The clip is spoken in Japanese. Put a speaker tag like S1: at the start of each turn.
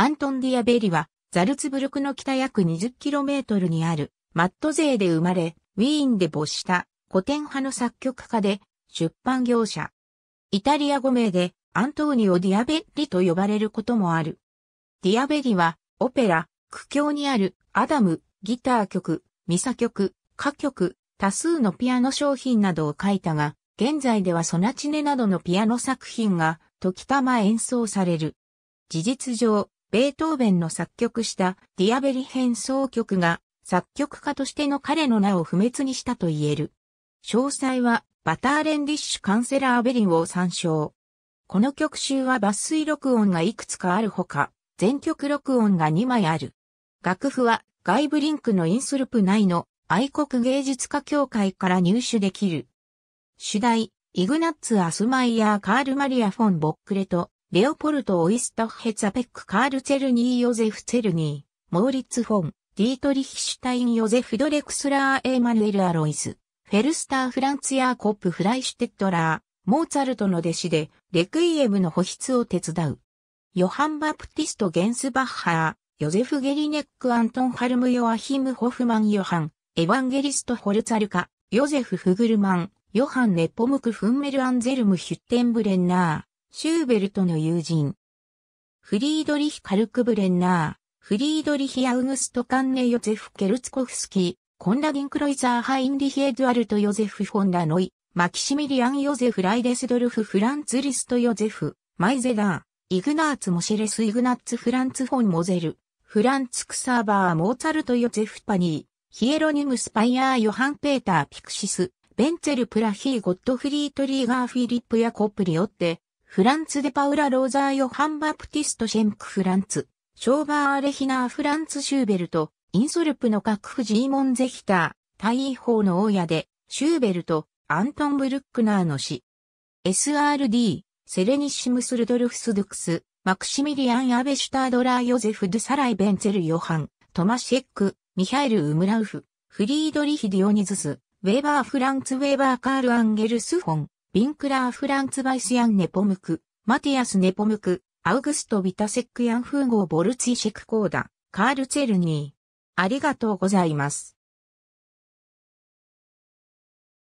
S1: アントン・ディアベリは、ザルツブルクの北約 20km にある、マット勢で生まれ、ウィーンで没した古典派の作曲家で、出版業者。イタリア語名で、アントーニオ・ディアベリと呼ばれることもある。ディアベリは、オペラ、苦境にある、アダム、ギター曲、ミサ曲、歌曲、多数のピアノ商品などを書いたが、現在ではソナチネなどのピアノ作品が、時たま演奏される。事実上、ベートーベンの作曲したディアベリ変奏曲が作曲家としての彼の名を不滅にしたと言える。詳細はバターレンディッシュカンセラーベリンを参照。この曲集は抜粋録音がいくつかあるほか、全曲録音が2枚ある。楽譜は外部リンクのインスルプ内の愛国芸術家協会から入手できる。主題、イグナッツ・アスマイヤー・カール・マリア・フォン・ボックレと、レオポルト・オイスタッヘ・ザペック・カール・ツェルニー・ヨゼフ・ツェルニー、モーリッツ・フォン、ディートリヒシュタイン・ヨゼフ・ドレクスラー・エーマヌエル・アロイズ、フェルスター・フランツ・ヤーコップ・フライシュテッドラー、モーツァルトの弟子で、レクイエムの保筆を手伝う。ヨハン・バプティスト・ゲンスバッハー、ヨゼフ・ゲリネック・アントン・ハルム・ヨアヒム・ホフマン・ヨハン、エヴァンゲリスト・ホルツァルカ、ヨゼフ・フグルマン、ヨハン・ネポムク・フンメル・アンゼルム・ヒュッテンブレンナー、シューベルトの友人。フリードリヒ・カルクブレンナー、フリードリヒ・アウグスト・カンネ・ヨゼフ・ケルツコフスキー、コンラディン・クロイザー・ハインリヒ・エドアルト・ヨゼフ・フォンラノイ、マキシミリアン・ヨゼフ・ライデスドルフ・フランツ・リスト・ヨゼフ、マイゼダー、イグナーツ・モシェレス・イグナッツ・フランツ・フォン・モゼル、フランツ・クサーバー・モーツァルト・ヨゼフ・パニー、ヒエロニム・スパイアー・ヨハン・ペーター・ピクシス、ベンツェル・プラヒー・ゴッドフリート・リーガー・フィリップ・ヤコップリオって、フランツ・デ・パウラ・ローザー・ヨハン・バプティスト・シェンク・フランツ、ショーバー・アレヒナー・フランツ・シューベルト、インソルプの各婦ジーモン・ゼヒター、大ホ法の大家で、シューベルト、アントン・ブルックナーの死。SRD、セレニッシムス・ルドルフス・ドゥクス、マクシミリアン・アベシュタードラー・ヨゼフ・ドゥ・サライ・ベンツェル・ヨハン、トマシェック、ミハエル・ウムラウフ、フリードリヒ・ディオニズス、ウェーバー・フランツ・ウェーバー・カール・アンゲルス・フォン。ビンクラー・フランツ・バイス・ヤン・ネポムク、マティアス・ネポムク、アウグスト・ビタセック・ヤン・フーゴー・ボルツィシェク・コーダ、カール・ツェルニー。ありがとうございます。